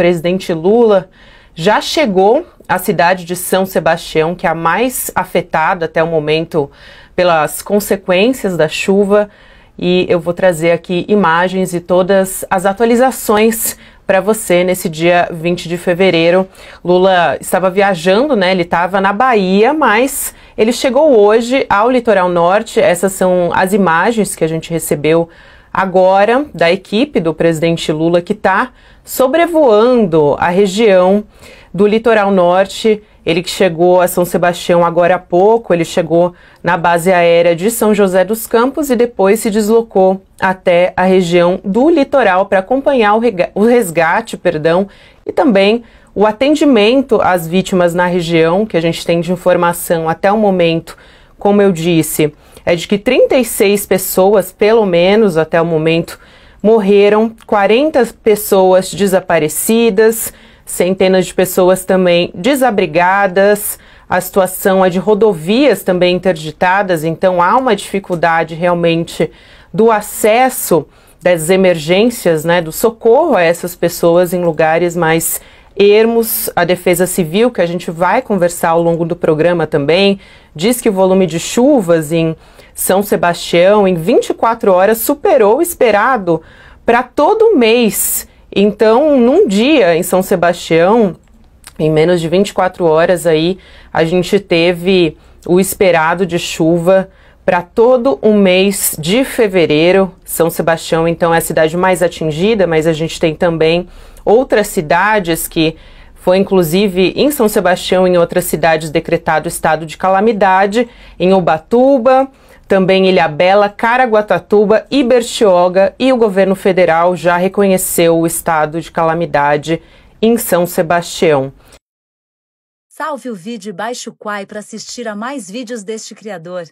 presidente Lula já chegou à cidade de São Sebastião, que é a mais afetada até o momento pelas consequências da chuva. E eu vou trazer aqui imagens e todas as atualizações para você nesse dia 20 de fevereiro. Lula estava viajando, né? Ele estava na Bahia, mas ele chegou hoje ao litoral norte. Essas são as imagens que a gente recebeu agora da equipe do presidente Lula que está sobrevoando a região do litoral norte. Ele que chegou a São Sebastião agora há pouco, ele chegou na base aérea de São José dos Campos e depois se deslocou até a região do litoral para acompanhar o resgate, perdão, e também o atendimento às vítimas na região, que a gente tem de informação até o momento como eu disse, é de que 36 pessoas, pelo menos até o momento, morreram, 40 pessoas desaparecidas, centenas de pessoas também desabrigadas. A situação é de rodovias também interditadas, então há uma dificuldade realmente do acesso das emergências, né, do socorro a essas pessoas em lugares mais ermos, a Defesa Civil, que a gente vai conversar ao longo do programa também, diz que o volume de chuvas em São Sebastião em 24 horas superou o esperado para todo mês. Então, num dia em São Sebastião, em menos de 24 horas aí, a gente teve o esperado de chuva para todo o mês de fevereiro. São Sebastião, então, é a cidade mais atingida, mas a gente tem também outras cidades que foi inclusive em São Sebastião e em outras cidades decretado estado de calamidade, em Ubatuba, também Ilhabela, Caraguatatuba e Bertioga, e o governo federal já reconheceu o estado de calamidade em São Sebastião. Salve o vídeo e baixe o Quai para assistir a mais vídeos deste criador.